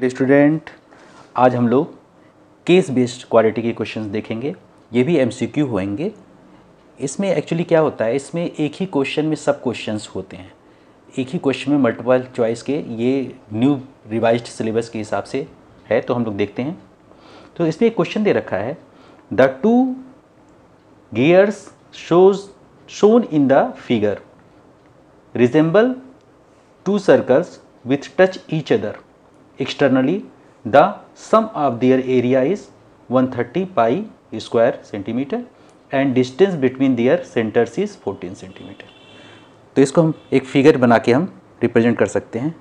Dear student आज हम लोग केस बेस्ड क्वालिटी के क्वेश्चंस देखेंगे ये भी एमसीक्यू होंगे इसमें एक्चुअली क्या होता है इसमें एक ही क्वेश्चन में सब क्वेश्चंस होते हैं एक ही क्वेश्चन में मल्टीपल चॉइस के ये न्यू रिवाइज सिलेबस के हिसाब से है तो हम लोग देखते हैं तो इसमें एक क्वेश्चन दे रखा है the two gears shows shown in the figure resemble two circles with touch each other Externally, the sum of their area is 130 pi square centimeter and distance between their centers is 14 centimeter. तो इसको हम एक figure बना के हम represent कर सकते हैं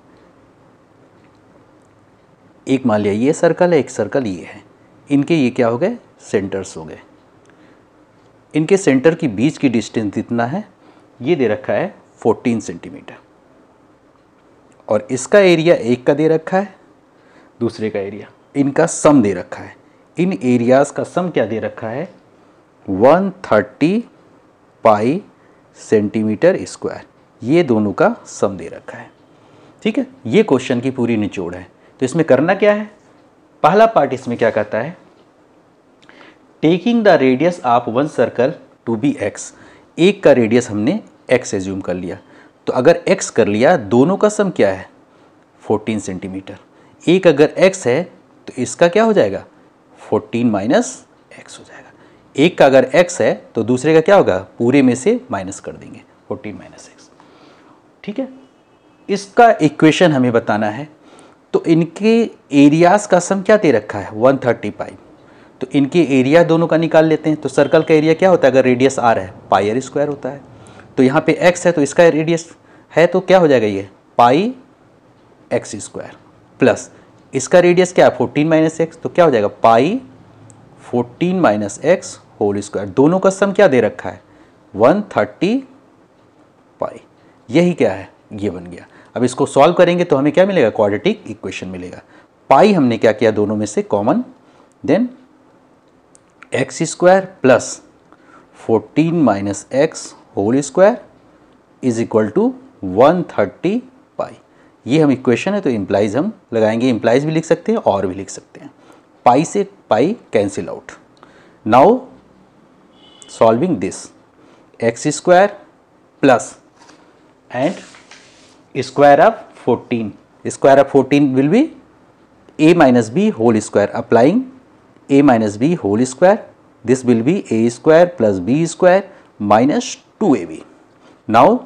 एक मान लिया ये सर्कल है एक सर्कल ये है इनके ये क्या हो गए सेंटर्स हो गए इनके सेंटर की बीच की डिस्टेंस इतना है ये दे रखा है 14 सेंटीमीटर और इसका एरिया एक का दे रखा है दूसरे का एरिया इनका सम दे रखा है इन एरियाज का सम क्या दे रखा है 130 पाई सेंटीमीटर स्क्वायर ये दोनों का सम दे रखा है ठीक है ये क्वेश्चन की पूरी निचोड़ है तो इसमें करना क्या है पहला पार्ट इसमें क्या कहता है taking the radius of one circle to be x एक का रेडियस हमने एक्स एज्यूम कर लिया तो अगर एक्स कर लिया दोनों का सम क्या है 14 सेंटीमीटर एक अगर x है तो इसका क्या हो जाएगा 14 माइनस एक्स हो जाएगा एक का अगर x है तो दूसरे का क्या होगा पूरे में से माइनस कर देंगे 14 माइनस एक्स ठीक है इसका इक्वेशन हमें बताना है तो इनके एरियाज का सम क्या दे रखा है 135 थर्टी तो इनके एरिया दोनों का निकाल लेते हैं तो सर्कल का एरिया क्या होता है अगर रेडियस आर है पाईर स्क्वायर होता है तो यहाँ पे एक्स है तो इसका रेडियस है तो क्या हो जाएगा ये पाई एक्स स्क्वायर प्लस इसका रेडियस क्या है फोर्टीन माइनस एक्स तो क्या हो जाएगा pi fourteen minus x whole square दोनों का सम क्या दे रखा है वन थर्टी पाई यही क्या है ये बन गया अब इसको सॉल्व करेंगे तो हमें क्या मिलेगा क्वाड्रेटिक इक्वेशन मिलेगा पाई हमने क्या किया दोनों में से common then x square plus fourteen minus x whole square is equal to one thirty ये हम इक्वेशन है तो इम्प्लाइज हम लगाएंगे इम्प्लाइज भी लिख सकते हैं और भी लिख सकते हैं पाई से pi cancel out now solving this x square plus and square of fourteen square of fourteen will be a minus b whole square applying a minus b whole square this will be a square plus b square minus two a b now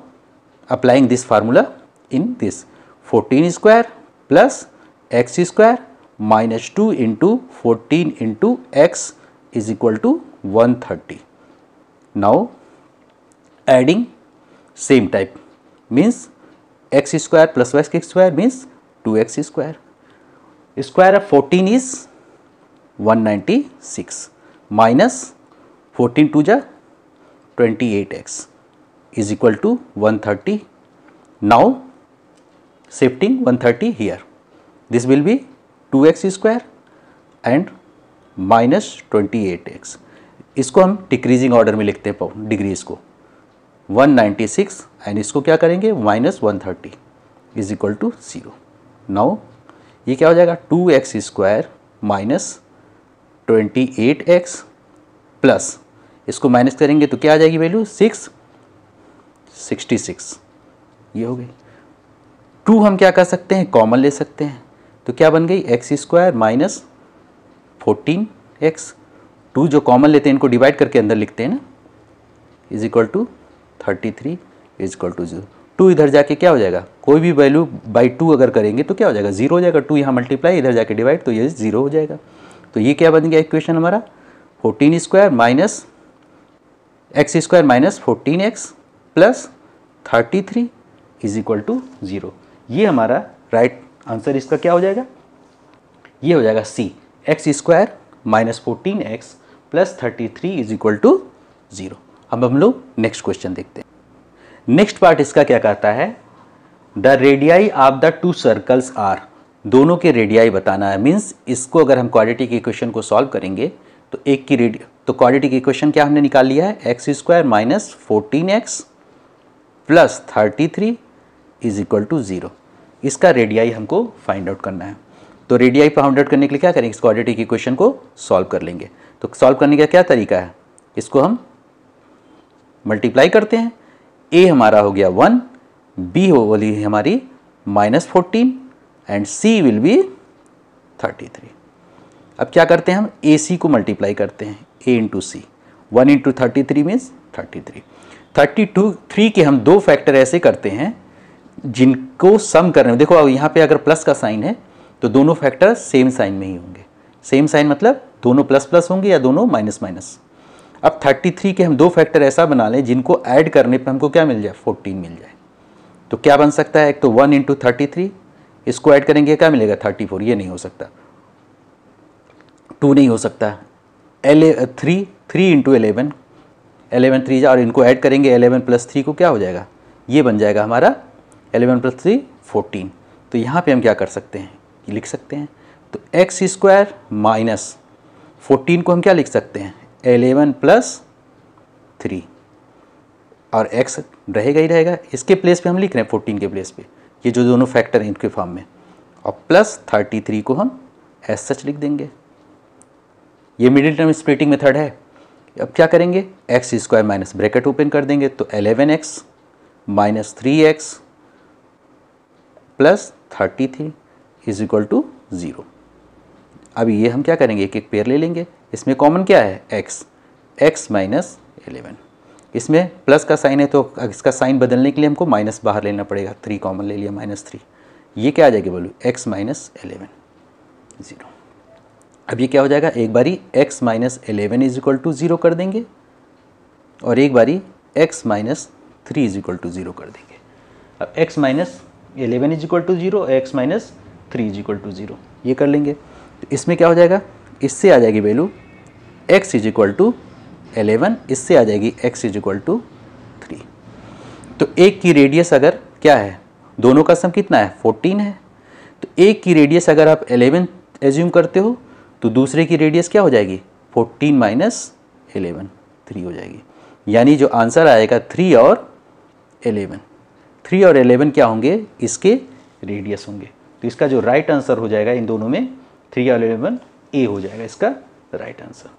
applying this formula in this 14 square plus x square minus 2 into 14 into x is equal to 130. Now, adding same type means x square plus y square means 2x square. Square of 14 is 196 minus 14 to the 28x is equal to 130. Now, shifting 130 here. This will be 2x square and minus twenty eight x इसको हम decreasing order में लिखते हैं degrees को 196 and इसको क्या करेंगे minus one thirty is equal to zero now ये क्या हो जाएगा two x square minus twenty eight x plus इसको माइनस करेंगे तो क्या आ जाएगी वैल्यू सिक्स सिक्सटी सिक्स ये हो गई टू हम क्या कर सकते हैं कॉमन ले सकते हैं तो क्या बन गई x square minus fourteen x two जो कॉमन लेते हैं इनको डिवाइड करके अंदर लिखते हैं ना is equal to thirty three is equal to zero two इधर जाके क्या हो जाएगा कोई भी वैल्यू बाई टू अगर करेंगे तो क्या हो जाएगा जीरो हो जाएगा टू यहाँ मल्टीप्लाई इधर जाके डिवाइड तो ये जीरो हो जाएगा तो ये क्या बन गया इक्वेशन हमारा fourteen square minus x square minus fourteen x plus thirty three is equal to zero ये हमारा राइट right आंसर इसका क्या हो जाएगा ये हो जाएगा see x square minus fourteen x plus thirty three is equal to zero अब हम लोग नेक्स्ट क्वेश्चन देखते हैं नेक्स्ट पार्ट इसका क्या कहता है the radii of the two circles are दोनों के रेडियाई बताना है मीन्स इसको अगर हम क्वालिटी के इक्वेशन को सॉल्व करेंगे तो एक की रेडियो तो क्वालिटी के इक्वेशन क्या हमने निकाल लिया है x square minus fourteen x plus thirty three is equal to zero इसका रेडियाई हमको फाइंड आउट करना है तो रेडियाई फाइंड आउट करने के लिए क्या करेंगे इस क्वाड्रेटिक इक्वेशन को सॉल्व कर लेंगे तो सॉल्व करने का क्या तरीका है इसको हम मल्टीप्लाई करते हैं ए हमारा हो गया वन बी हो वाली हमारी minus fourteen and c will be thirty three अब क्या करते हैं हम ए सी को मल्टीप्लाई करते हैं a into c one into thirty three means thirty three thirty two three के हम दो फैक्टर ऐसे करते हैं जिनको सम करने में देखो अब यहाँ पे अगर प्लस का साइन है तो दोनों फैक्टर सेम साइन में ही होंगे सेम साइन मतलब दोनों प्लस प्लस होंगे या दोनों माइनस माइनस अब 33 के हम दो फैक्टर ऐसा बना लें जिनको ऐड करने पर हमको क्या मिल जाए 14 मिल जाए तो क्या बन सकता है एक तो 1 इंटू थर्टी इसको ऐड करेंगे क्या मिलेगा 34 ये नहीं हो सकता टू नहीं हो सकता ele three three into eleven eleven three और इनको ऐड करेंगे एलेवन प्लस थ्री को क्या हो जाएगा ये बन जाएगा हमारा एलेवन प्लस थ्री फोर्टीन तो यहाँ पे हम क्या कर सकते हैं लिख सकते हैं तो एक्स स्क्वायर माइनस फोर्टीन को हम क्या लिख सकते हैं एलेवन प्लस थ्री और एक्स रहेगा ही रहेगा इसके प्लेस पे हम लिख रहे हैं फोर्टीन के प्लेस पे ये जो दोनों फैक्टर हैं इनके फॉर्म में और प्लस थर्टी थ्री को हम एस सच लिख देंगे ये मिडिल टर्म स्प्लिटिंग मेथड है अब क्या करेंगे x square minus bracket open कर देंगे तो eleven x minus three x plus thirty three is equal to zero अब ये हम क्या करेंगे एक एक पेयर ले लेंगे इसमें कॉमन क्या है x x माइनस एलेवन इसमें प्लस का साइन है तो इसका साइन बदलने के लिए हमको माइनस बाहर लेना पड़ेगा थ्री कॉमन ले लिया माइनस थ्री ये क्या आ जाएगी बोलो x माइनस एलेवन ज़ीरो अब ये क्या हो जाएगा एक बारी x minus eleven is equal to zero कर देंगे और एक बारी x minus three is equal to zero कर देंगे अब x minus eleven is equal to zero x minus three is equal to zero ये कर लेंगे तो इसमें क्या हो जाएगा इससे आ जाएगी value x is equal to eleven इससे आ जाएगी x is equal to three तो एक की रेडियस अगर क्या है दोनों का सम कितना है फोर्टीन है तो एक की रेडियस अगर आप एलेवन एज्यूम करते हो तो दूसरे की रेडियस क्या हो जाएगी फोर्टीन माइनस एलेवन थ्री हो जाएगी यानी जो आंसर आएगा थ्री और एलेवन थ्री और एलेवन क्या होंगे इसके रेडियस होंगे तो इसका जो राइट आंसर हो जाएगा इन दोनों में थ्री और एलेवन ए हो जाएगा इसका राइट आंसर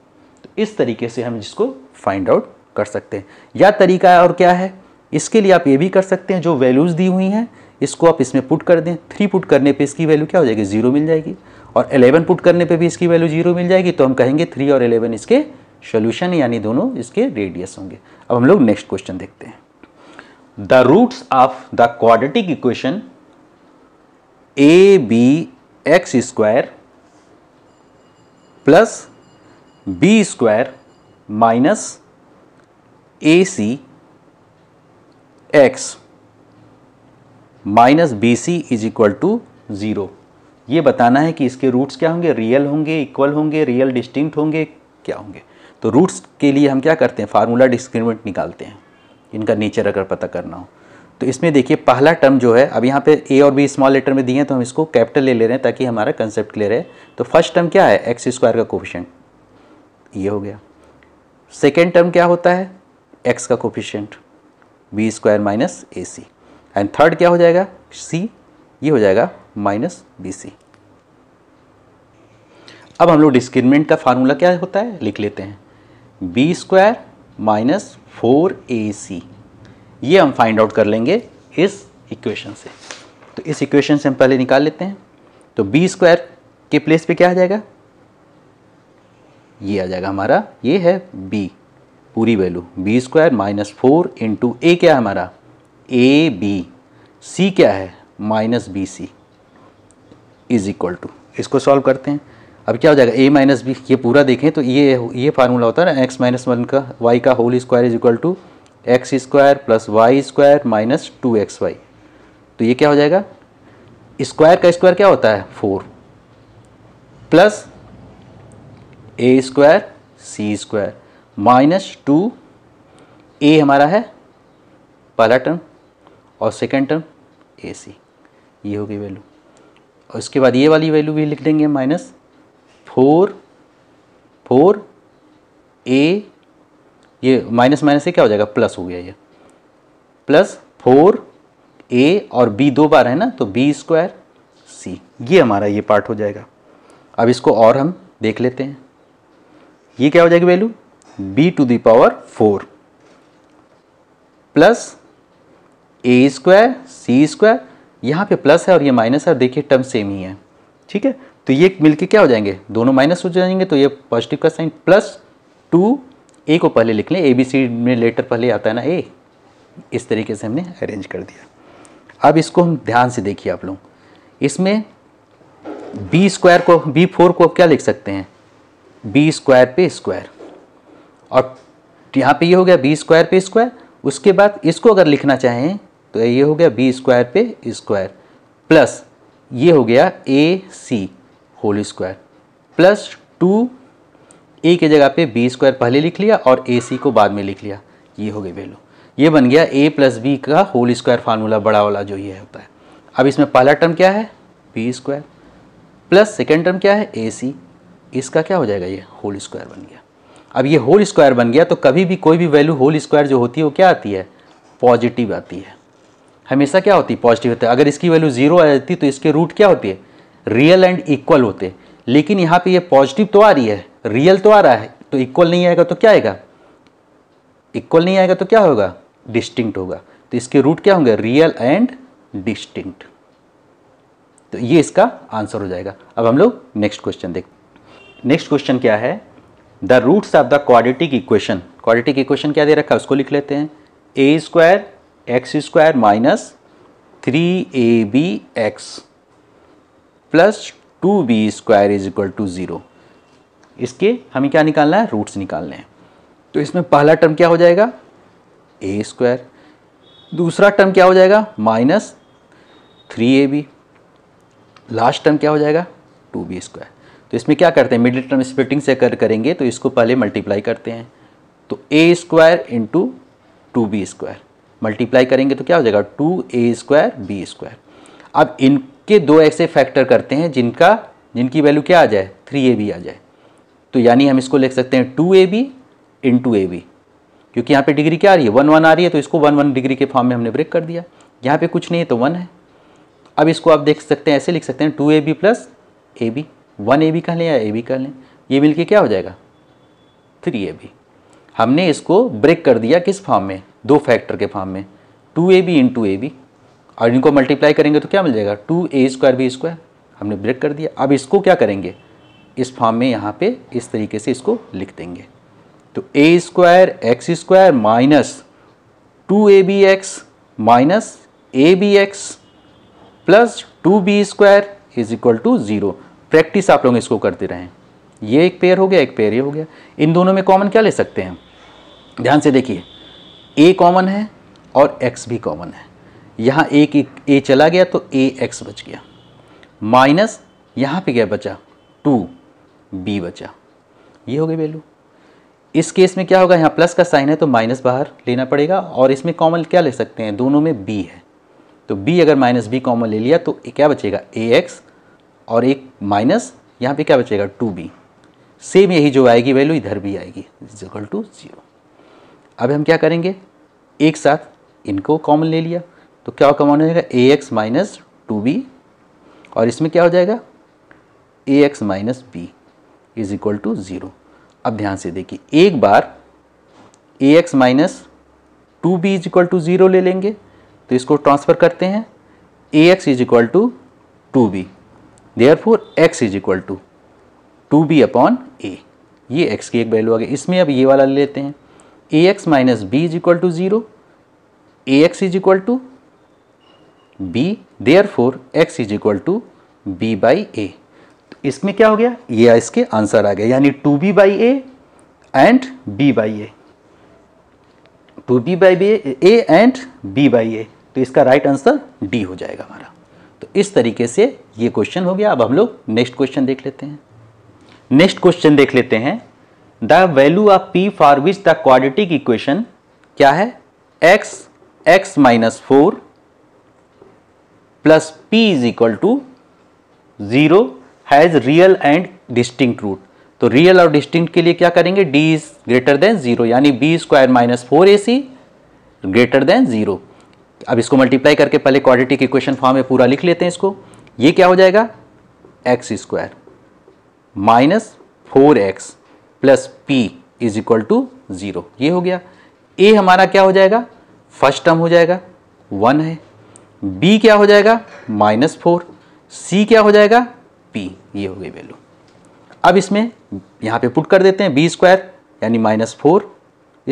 तो इस तरीके से हम इसको फाइंड आउट कर सकते हैं या तरीका और क्या है इसके लिए आप ये भी कर सकते हैं जो वैल्यूज़ दी हुई हैं इसको आप इसमें पुट कर दें थ्री पुट करने पे इसकी वैल्यू क्या हो जाएगी ज़ीरो मिल जाएगी और एलेवन पुट करने पे भी इसकी वैल्यू जीरो मिल जाएगी तो हम कहेंगे थ्री और एलेवन इसके सोल्यूशन यानी दोनों इसके रेडियस होंगे अब हम लोग नेक्स्ट क्वेश्चन देखते हैं the roots of the quadratic equation a b x square plus b square minus a c x minus b c is equal to zero ये बताना है कि इसके रूट्स क्या होंगे रियल होंगे इक्वल होंगे रियल डिस्टिंक्ट होंगे क्या होंगे तो रूट्स के लिए हम क्या करते हैं फार्मूला डिस्क्रिमिनेंट निकालते हैं इनका नेचर अगर पता करना हो तो इसमें देखिए पहला टर्म जो है अब यहाँ पे ए और बी स्मॉल लेटर में दिए हैं तो हम इसको कैपिटल ले ले रहे हैं ताकि हमारा कंसेप्ट क्लियर है तो फर्स्ट टर्म क्या है एक्स स्क्वायर का कोफिशेंट ये हो गया सेकेंड टर्म क्या होता है एक्स का coefficient b square minus a c and third क्या हो जाएगा सी ये हो जाएगा माइनस बी सी अब हम लोग डिस्क्रिमिनेंट का फार्मूला क्या होता है लिख लेते हैं b square minus four a c ये हम फाइंड आउट कर लेंगे इस इक्वेशन से तो इस इक्वेशन से हम पहले निकाल लेते हैं तो बी स्क्वायर के प्लेस पे क्या आ जाएगा ये आ जाएगा हमारा ये है बी पूरी value b square minus four into a क्या है हमारा ए बी सी क्या है minus b c is equal to इसको सॉल्व करते हैं अब क्या हो जाएगा ए माइनस बी ये पूरा देखें तो ये ये फार्मूला होता है ना एक्स माइनस वन का वाई का whole square is equal to x square plus y square minus two x y तो ये क्या हो जाएगा स्क्वायर का स्क्वायर क्या होता है four plus a square c square minus two a हमारा है पहला टर्म और सेकेंड टर्म ए सी ये होगी वैल्यू और उसके बाद ये वाली वैल्यू भी लिख देंगे माइनस फोर फोर ए ये माइनस माइनस से क्या हो जाएगा प्लस हो गया ये प्लस फोर ए और बी दो बार है ना तो बी स्क्वायर सी ये हमारा ये पार्ट हो जाएगा अब इसको और हम देख लेते हैं ये क्या हो जाएगी वैल्यू बी टू दावर four plus a square c square यहाँ पे प्लस है और ये माइनस है और देखिए टर्म सेम ही है ठीक है तो ये मिलके क्या हो जाएंगे दोनों माइनस हो जाएंगे तो ये पॉजिटिव का साइन प्लस टू ए को पहले लिख लें ए बी सी में लेटर पहले आता है ना ए इस तरीके से हमने अरेंज कर दिया अब इसको हम ध्यान से देखिए आप लोग इसमें बी स्क्वायर को बी फोर को क्या लिख सकते हैं बी स्क्वायर पे स्क्वायर और यहाँ पे ये हो गया बी स्क्वायर पे स्क्वायर उसके बाद इसको अगर लिखना चाहें तो ये हो गया बी स्क्वायर पे स्क्वायर प्लस ये हो गया a c whole square plus two a के जगह पे बी स्क्वायर पहले लिख लिया और ए सी को बाद में लिख लिया ये हो गई वैल्यू ये बन गया ए प्लस बी का होल स्क्वायर फार्मूला बड़ा वाला जो ये होता है अब इसमें पहला टर्म क्या है b square plus second term क्या है ए सी इसका क्या हो जाएगा ये होल स्क्वायर बन गया अब ये होल स्क्वायर बन गया तो कभी भी कोई भी वैल्यू होल स्क्वायर जो होती है वो क्या आती है पॉजिटिव आती है हमेशा क्या होती है पॉजिटिव होता है अगर इसकी वैल्यू जीरो आ जाती तो इसके रूट क्या होती है रियल एंड इक्वल होते लेकिन यहाँ पे ये पॉजिटिव तो आ रही है रियल तो आ रहा है तो इक्वल नहीं आएगा तो क्या आएगा इक्वल नहीं आएगा तो क्या होगा डिस्टिंक्ट होगा तो इसके रूट क्या होंगे रियल एंड डिस्टिंक्ट तो ये इसका आंसर हो जाएगा अब हम लोग नेक्स्ट क्वेश्चन देख नेक्स्ट क्वेश्चन क्या है the roots of the quadratic equation quadratic equation क्या दे रखा है उसको लिख लेते हैं a square x square minus three a b x plus two b square is equal to zero इसके हमें क्या निकालना है रूट्स निकालने हैं तो इसमें पहला टर्म क्या हो जाएगा ए स्क्वायर दूसरा टर्म क्या हो जाएगा minus three a b last term क्या हो जाएगा टू बी स्क्वायर तो इसमें क्या करते हैं मिडिल टर्म स्प्लिटिंग से कर करेंगे तो इसको पहले मल्टीप्लाई करते हैं तो a square into two b square multiply करेंगे तो क्या हो जाएगा two a square b square अब इनके दो ऐसे फैक्टर करते हैं जिनका जिनकी वैल्यू क्या आ जाए थ्री ए बी आ जाए तो यानी हम इसको लिख सकते हैं two a b into a b क्योंकि यहाँ पे डिग्री क्या आ रही है वन वन आ रही है तो इसको वन वन डिग्री के फॉर्म में हमने ब्रेक कर दिया यहाँ पे कुछ नहीं है तो वन है अब इसको आप देख सकते हैं ऐसे लिख सकते हैं two a b plus a b one a b कह लें या ए बी कह लें ये मिलके क्या हो जाएगा थ्री ए बी हमने इसको ब्रेक कर दिया किस फॉर्म में दो फैक्टर के फॉर्म में two a b into a b और इनको मल्टीप्लाई करेंगे तो क्या मिल जाएगा two a square b square हमने ब्रेक कर दिया अब इसको क्या करेंगे इस फॉर्म में यहाँ पे इस तरीके से इसको लिख देंगे तो a square x square minus two a b x minus a b x plus two b square is equal to zero practice आप लोग इसको करते रहें ये एक पेयर हो गया एक पेयर ये हो गया इन दोनों में कॉमन क्या ले सकते हैं ध्यान से देखिए ए कॉमन है और एक्स भी कॉमन है यहाँ ए ए चला गया तो ए एक्स बच गया माइनस यहाँ पे क्या बचा टू बी बचा ये हो गई वैल्यू इस केस में क्या होगा यहाँ प्लस का साइन है तो माइनस बाहर लेना पड़ेगा और इसमें कॉमन क्या ले सकते हैं दोनों में बी है तो बी अगर माइनस बी कॉमन ले लिया तो क्या बचेगा ए एक्स और एक माइनस यहाँ पे क्या बचेगा टू बी सेम यही जो आएगी वैल्यू इधर भी आएगी इज इक्वल टू जीरो अब हम क्या करेंगे एक साथ इनको कॉमन ले लिया तो क्या कॉमन हो जाएगा a x minus two b और इसमें क्या हो जाएगा a x minus b is equal to zero अब ध्यान से देखिए एक बार a x minus two b is equal to zero ले लेंगे तो इसको ट्रांसफ़र करते हैं a x is equal to two b therefore x is equal to two b upon a ये एक्स की एक वैल्यू आ गई इसमें अब ये वाला ले लेते हैं a x minus b is equal to zero a x is equal to b therefore x is equal to b by a इसमें क्या हो गया ये इसके आंसर आ गया यानी two b by a and b by a two b by b a and b by a तो इसका राइट आंसर डी हो जाएगा हमारा तो इस तरीके से ये क्वेश्चन हो गया अब हम लोग नेक्स्ट क्वेश्चन देख लेते हैं नेक्स्ट क्वेश्चन देख लेते हैं the value of p for which the quadratic equation क्या है x x minus four plus p is equal to zero has real and distinct root तो रियल और डिस्टिंक्ट के लिए क्या करेंगे d is greater than zero यानी b square minus four a c greater than zero अब इसको multiply करके पहले क्वाड्रेटिक इक्वेशन फॉर्म में पूरा लिख लेते हैं इसको ये क्या हो जाएगा x square minus four x plus p is equal to zero ये हो गया ए हमारा क्या हो जाएगा फर्स्ट टर्म हो जाएगा वन है बी क्या हो जाएगा माइनस फोर सी क्या हो जाएगा पी ये हो गई वैल्यू अब इसमें यहाँ पे पुट कर देते हैं बी स्क्वायर यानी minus four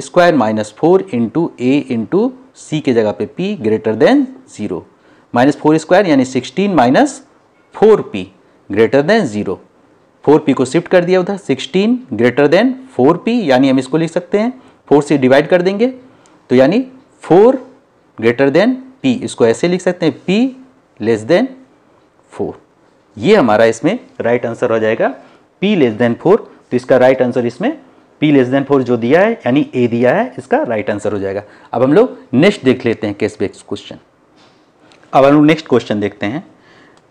square minus four into a into c के जगह पे p greater than zero minus four square यानी sixteen minus four p greater than zero four p को शिफ्ट कर दिया उधर sixteen greater than four p यानी हम इसको लिख सकते हैं फोर से डिवाइड कर देंगे तो यानी फोर ग्रेटर देन पी इसको ऐसे लिख सकते हैं पी लेस देन फोर ये हमारा इसमें राइट आंसर हो जाएगा पी लेस देन फोर तो इसका राइट आंसर इसमें पी लेस देन फोर जो दिया है यानी ए दिया है इसका राइट आंसर हो जाएगा अब हम लोग नेक्स्ट देख लेते हैं केस बेक्स क्वेश्चन अब हम लोग नेक्स्ट क्वेश्चन देखते हैं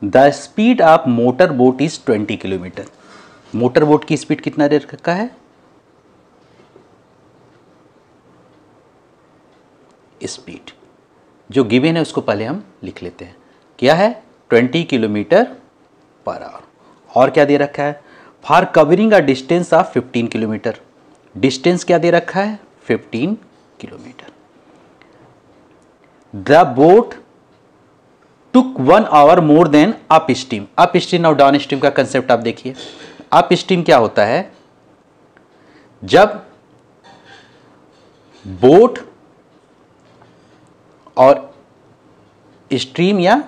the speed of motor boat is twenty kilometre motor boat की स्पीड कितना दे रखा है स्पीड जो गिवेन है उसको पहले हम लिख लेते हैं क्या है 20 किलोमीटर पर आवर और क्या दे रखा है for covering a distance of 15 kilometre distance क्या दे रखा है 15 kilometre the boat took one hour more than upstream upstream और डाउन स्टीम का कंसेप्ट आप देखिए अप स्ट्रीम क्या होता है जब बोट और स्ट्रीम या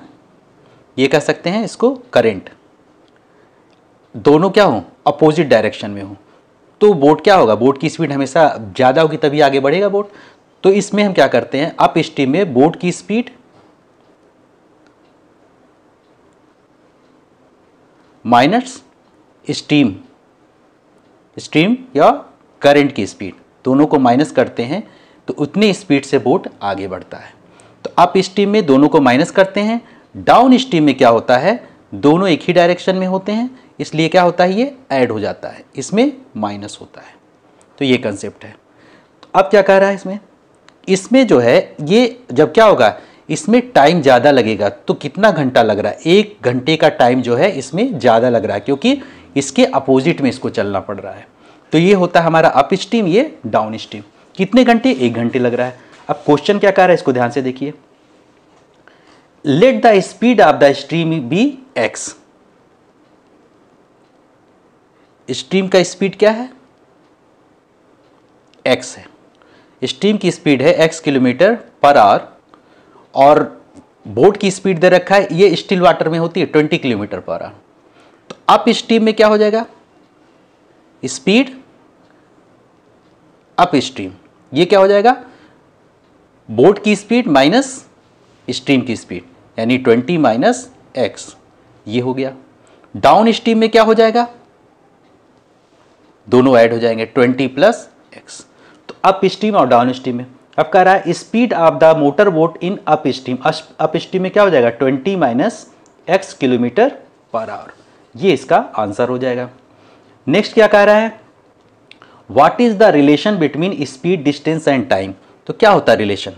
ये कह सकते हैं इसको करंट दोनों क्या हो अपोजिट डायरेक्शन में हो तो बोट क्या होगा बोट की स्पीड हमेशा ज़्यादा होगी तभी आगे बढ़ेगा बोट तो इसमें हम क्या करते हैं अप स्ट्रीम में बोट की स्पीड माइनस स्टीम स्टीम या करंट की स्पीड दोनों को माइनस करते हैं तो उतनी स्पीड से बोट आगे बढ़ता है तो अप स्टीम में दोनों को माइनस करते हैं डाउन स्टीम में क्या होता है दोनों एक ही डायरेक्शन में होते हैं इसलिए क्या होता है ये ऐड हो जाता है इसमें माइनस होता है तो ये कंसेप्ट है तो अब क्या कह रहा है इसमें इसमें जो है ये जब क्या होगा इसमें टाइम ज़्यादा लगेगा तो कितना घंटा लग रहा है एक घंटे का टाइम जो है इसमें ज़्यादा लग रहा है क्योंकि इसके अपोजिट में इसको चलना पड़ रहा है तो ये होता है हमारा अप स्टीम ये डाउन स्टीम कितने घंटे एक घंटे लग रहा है अब क्वेश्चन क्या कह रहा है इसको ध्यान से देखिए let the speed of the stream be x stream का स्पीड क्या है एक्स है स्टीम की स्पीड है एक्स किलोमीटर पर आवर और बोट की स्पीड दे रखा है ये स्टील वाटर में होती है twenty kilometre per hour upstream में क्या हो जाएगा स्पीड अप स्ट्रीम ये क्या हो जाएगा बोट की स्पीड माइनस स्ट्रीम की स्पीड यानी 20 माइनस एक्स ये हो गया डाउन स्ट्रीम में क्या हो जाएगा दोनों ऐड हो जाएंगे 20 प्लस एक्स तो अप स्ट्रीम और डाउन स्ट्रीम में अब कह रहा है speed of the motor boat in upstream upstream में क्या हो जाएगा 20 minus x kilometre per hour ये इसका आंसर हो जाएगा नेक्स्ट क्या कह रहा है what is the relation between speed distance and time तो क्या होता है रिलेशन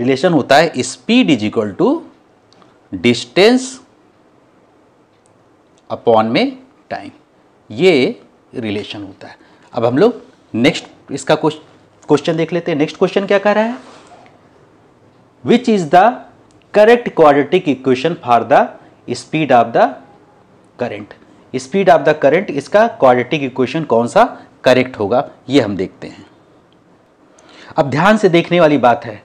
रिलेशन होता है speed is equal to distance upon में टाइम ये रिलेशन होता है अब हम लोग नेक्स्ट इसका क्वेश्चन देख लेते हैं नेक्स्ट क्वेश्चन क्या कह रहा है which is the correct quadratic equation for the speed of the current speed of the current इसका क्वाड्रेटिक इक्वेशन कौन सा करेक्ट होगा ये हम देखते हैं अब ध्यान से देखने वाली बात है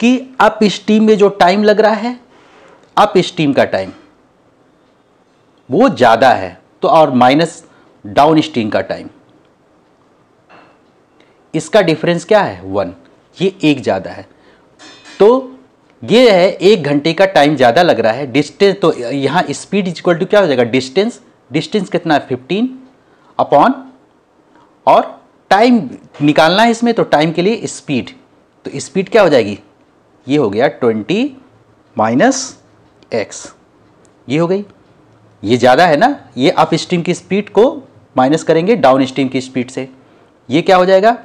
कि अप स्टीम में जो टाइम लग रहा है अप स्टीम का टाइम वो ज़्यादा है तो और माइनस डाउन स्टीम का टाइम इसका डिफरेंस क्या है वन ये एक ज़्यादा है तो ये है एक घंटे का टाइम ज़्यादा लग रहा है डिस्टेंस तो यहाँ स्पीड इक्वल टू क्या हो जाएगा डिस्टेंस डिस्टेंस कितना है फिफ्टीन अपॉन और टाइम निकालना है इसमें तो टाइम के लिए स्पीड तो स्पीड क्या हो जाएगी ये हो गया ट्वेंटी माइनस एक्स ये हो गई ये ज़्यादा है ना ये अप स्ट्रीम की स्पीड को माइनस करेंगे डाउन स्ट्रीम की स्पीड से ये क्या हो जाएगा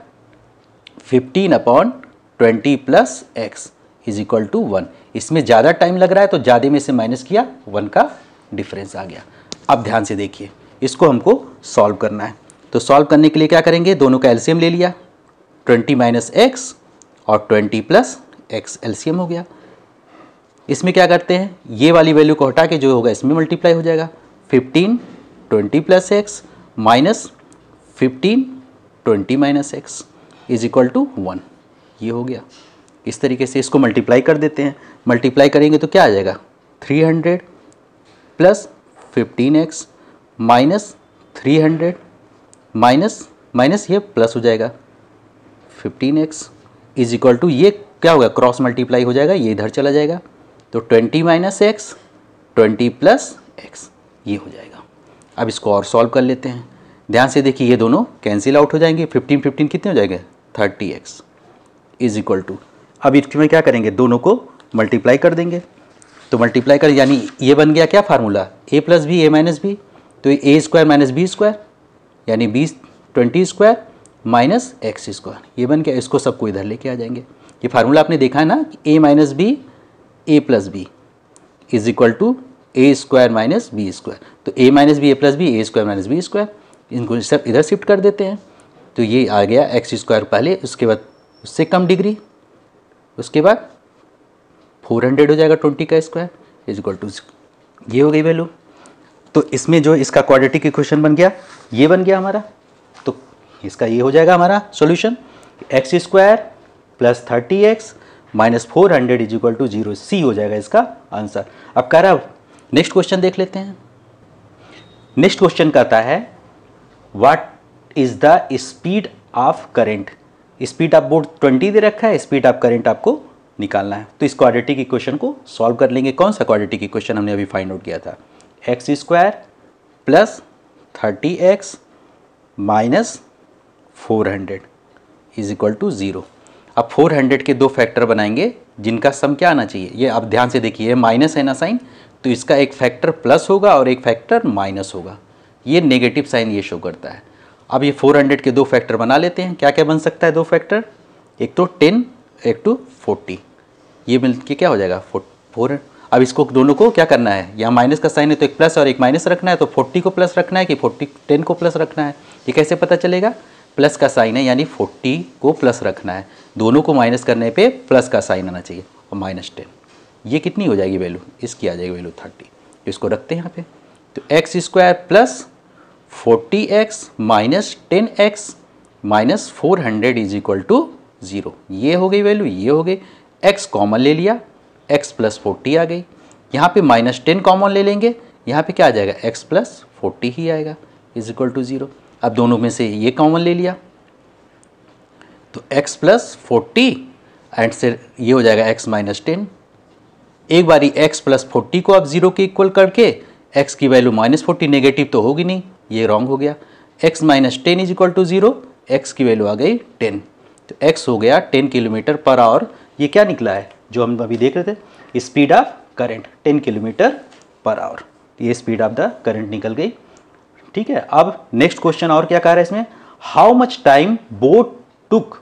fifteen upon twenty plus x is equal to one इसमें ज़्यादा टाइम लग रहा है तो ज़्यादा में से माइनस किया वन का डिफरेंस आ गया अब ध्यान से देखिए इसको हमको सॉल्व करना है तो सॉल्व करने के लिए क्या करेंगे दोनों का एल्सियम ले लिया ट्वेंटी माइनस एक्स और ट्वेंटी प्लस एक्स एल्सियम हो गया इसमें क्या करते हैं ये वाली वैल्यू को हटा के जो होगा इसमें मल्टीप्लाई हो जाएगा fifteen twenty plus x minus fifteen twenty minus x is equal to one ये हो गया इस तरीके से इसको मल्टीप्लाई कर देते हैं मल्टीप्लाई करेंगे तो क्या आ जाएगा 300 plus 15x minus 300 minus minus ये प्लस हो जाएगा 15x इज इक्वल टू ये क्या होगा क्रॉस मल्टीप्लाई हो जाएगा ये इधर चला जाएगा तो 20 minus x twenty plus x ये हो जाएगा अब इसको और सॉल्व कर लेते हैं ध्यान से देखिए ये दोनों कैंसिल आउट हो जाएंगे 15 15 कितने हो जाएंगे 30x इज इक्वल टू अब इसमें क्या करेंगे दोनों को मल्टीप्लाई कर देंगे तो मल्टीप्लाई कर यानी ये बन गया क्या formula a plus b a minus b तो a square minus b square यानी b twenty square minus x square ये बन गया इसको सबको इधर लेके आ जाएंगे ये फार्मूला आपने देखा है ना कि a minus b a plus b is equal to a square minus b square तो a minus b a plus b a square minus b square इनको सब इधर शिफ्ट कर देते हैं तो ये आ गया एक्स स्क्वायर पहले उसके बाद उससे कम डिग्री उसके बाद फोर हंड्रेड हो जाएगा ट्वेंटी का स्क्वायर इज इक्वल टू ये हो गई वैल्यू तो इसमें जो इसका क्वाड्रेटिक इक्वेशन बन गया ये बन गया हमारा तो इसका ये हो जाएगा हमारा solution x square plus thirty x minus four hundred is equal to zero सी हो जाएगा इसका आंसर अब कह रहा नेक्स्ट क्वेश्चन देख लेते हैं नेक्स्ट क्वेश्चन कहता है what is the speed of current speed आप बोर्ड 20 दे रखा है स्पीड आप करंट आपको निकालना है तो इस क्वाड्रेटिक इक्वेशन को सॉल्व कर लेंगे कौन सा क्वाड्रेटिक इक्वेशन हमने अभी फाइंड आउट किया था x square plus thirty x minus four hundred is equal to zero अब फोर हंड्रेड के दो फैक्टर बनाएंगे जिनका सम क्या आना चाहिए ये आप ध्यान से देखिए माइनस है ना साइन तो इसका एक फैक्टर प्लस होगा और एक फैक्टर माइनस होगा ये नेगेटिव साइन ये शो करता है अब ये 400 के दो फैक्टर बना लेते हैं क्या क्या बन सकता है दो फैक्टर एक तो 10 एक तो 40 ये मिल के क्या हो जाएगा फोर अब इसको दोनों को क्या करना है यहाँ माइनस का साइन है तो एक प्लस और एक माइनस रखना है तो 40 को प्लस रखना है कि 40 10 को प्लस रखना है ये कैसे पता चलेगा प्लस का साइन है यानी फोर्टी को प्लस रखना है दोनों को माइनस करने पर प्लस का साइन आना चाहिए और माइनस टेन ये कितनी हो जाएगी वैल्यू इसकी आ जाएगी वैल्यू थर्टी इसको रखते हैं यहाँ पे तो x square plus forty x minus ten x minus four hundred is equal to zero ये हो गई वैल्यू ये हो गई x कॉमन ले लिया x प्लस फोर्टी आ गई यहाँ पे माइनस टेन कॉमन ले लेंगे यहाँ पे क्या आ जाएगा x प्लस फोर्टी ही आएगा इज इक्वल टू ज़ीरो अब दोनों में से ये कॉमन ले लिया तो x प्लस फोर्टी एंड से ये हो जाएगा x माइनस टेन एक बारी x प्लस फोर्टी को आप ज़ीरो के इक्वल करके x की वैल्यू माइनस फोर्टी नेगेटिव तो होगी नहीं ये रॉन्ग हो गया x minus ten is equal to zero x की वैल्यू आ गई टेन तो x हो गया टेन किलोमीटर पर आवर ये क्या निकला है जो हम अभी देख रहे थे speed of current ten kilometre per hour ये स्पीड ऑफ द करंट निकल गई ठीक है अब नेक्स्ट क्वेश्चन और क्या कह रहा है इसमें how much time boat took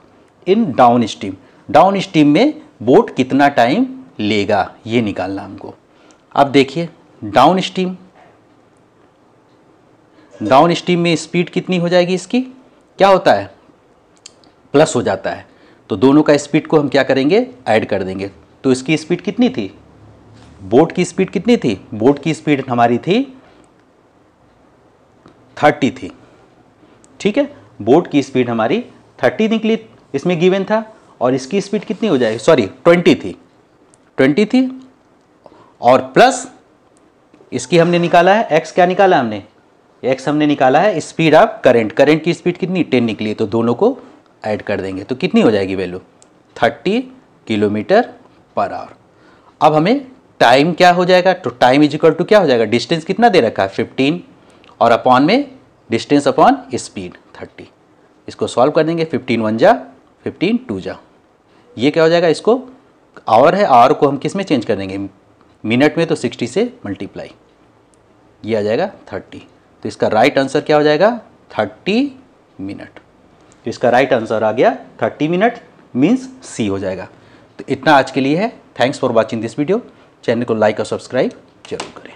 in downstream downstream में बोट कितना टाइम लेगा ये निकालना हमको अब देखिए डाउन स्टीम डाउन स्टीम में स्पीड कितनी हो जाएगी इसकी क्या होता है प्लस हो जाता है तो दोनों का स्पीड को हम क्या करेंगे ऐड कर देंगे तो इसकी स्पीड कितनी थी बोट की स्पीड कितनी थी बोट की स्पीड हमारी थी थर्टी थी ठीक है बोट की स्पीड हमारी थर्टी निकली इसमें गिवन था और इसकी स्पीड कितनी हो जाएगी सॉरी ट्वेंटी थी ट्वेंटी थी और प्लस इसकी हमने निकाला है एक्स क्या निकाला हमने एक्स हमने निकाला है स्पीड ऑफ करंट करंट की स्पीड कितनी टेन निकली है तो दोनों को ऐड कर देंगे तो कितनी हो जाएगी value thirty kilometre per hour अब हमें टाइम क्या हो जाएगा तो टाइम इज इक्वल टू क्या हो जाएगा डिस्टेंस कितना दे रखा है फिफ्टीन और अपॉन में डिस्टेंस अपॉन स्पीड थर्टी इसको सॉल्व कर देंगे फिफ्टीन वन जा फिफ्टीन टू जा ये क्या हो जाएगा इसको आवर है आवर को हम किस में चेंज कर देंगे मिनट में तो सिक्सटी से मल्टीप्लाई ये आ जाएगा थर्टी तो इसका राइट आंसर क्या हो जाएगा थर्टी मिनट तो इसका राइट आंसर आ गया थर्टी मिनट मीन्स सी हो जाएगा तो इतना आज के लिए है thanks for watching this video channel को लाइक और सब्सक्राइब जरूर करें